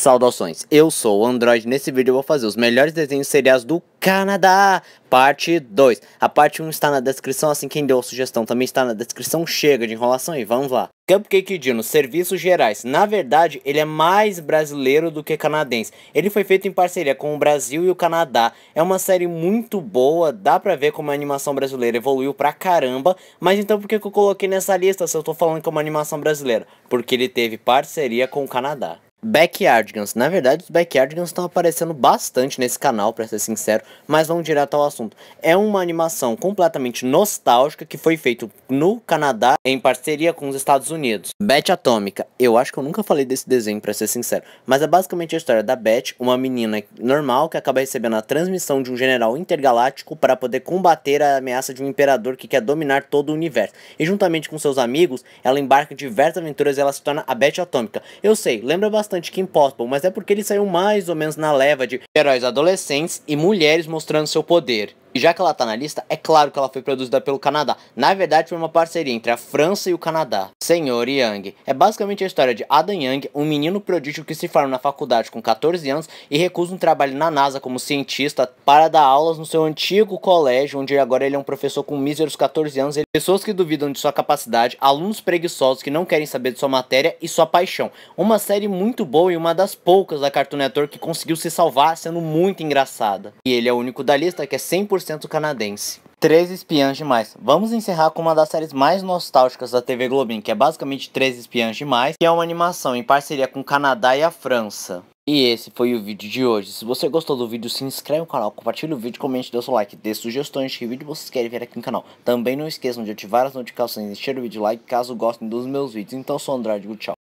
Saudações, eu sou o Android. Nesse vídeo eu vou fazer os melhores desenhos seriais do Canadá, parte 2. A parte 1 um está na descrição, assim quem deu a sugestão também está na descrição. Chega de enrolação e vamos lá. Cupcake Dino, Serviços Gerais. Na verdade, ele é mais brasileiro do que canadense. Ele foi feito em parceria com o Brasil e o Canadá. É uma série muito boa, dá pra ver como a animação brasileira evoluiu pra caramba. Mas então por que, que eu coloquei nessa lista se eu tô falando que é uma animação brasileira? Porque ele teve parceria com o Canadá. Backyardigans. Na verdade, os Backyardigans estão aparecendo bastante nesse canal, para ser sincero, mas vamos direto ao assunto. É uma animação completamente nostálgica que foi feita no Canadá em parceria com os Estados Unidos. Beth Atômica. Eu acho que eu nunca falei desse desenho, para ser sincero, mas é basicamente a história da Beth, uma menina normal que acaba recebendo a transmissão de um general intergaláctico para poder combater a ameaça de um imperador que quer dominar todo o universo. E juntamente com seus amigos, ela embarca em diversas aventuras e ela se torna a Beth Atômica. Eu sei, lembra bastante bastante Kim Possible, mas é porque ele saiu mais ou menos na leva de heróis adolescentes e mulheres mostrando seu poder e Já que ela está na lista, é claro que ela foi produzida pelo Canadá. Na verdade, foi uma parceria entre a França e o Canadá. Senhor Yang é basicamente a história de Adam Yang, um menino prodígio que se forma na faculdade com 14 anos e recusa um trabalho na NASA como cientista para dar aulas no seu antigo colégio, onde agora ele é um professor com míseros 14 anos. Pessoas que duvidam de sua capacidade, alunos preguiçosos que não querem saber de sua matéria e sua paixão. Uma série muito boa e uma das poucas da Cartoon Network que conseguiu se salvar sendo muito engraçada. E ele é o único da lista que é 100% 100% canadense. Três espiãs demais. Vamos encerrar com uma das séries mais nostálgicas da TV Globinho, que é basicamente Três espiãs demais, que é uma animação em parceria com o Canadá e a França. E esse foi o vídeo de hoje. Se você gostou do vídeo, se inscreve no canal, compartilhe o vídeo, comente, dê o seu like, dê sugestões de que vídeo vocês querem ver aqui no canal. Também não esqueçam de ativar as notificações, deixar o vídeo like caso gostem dos meus vídeos. Então eu sou o Andrade, tchau.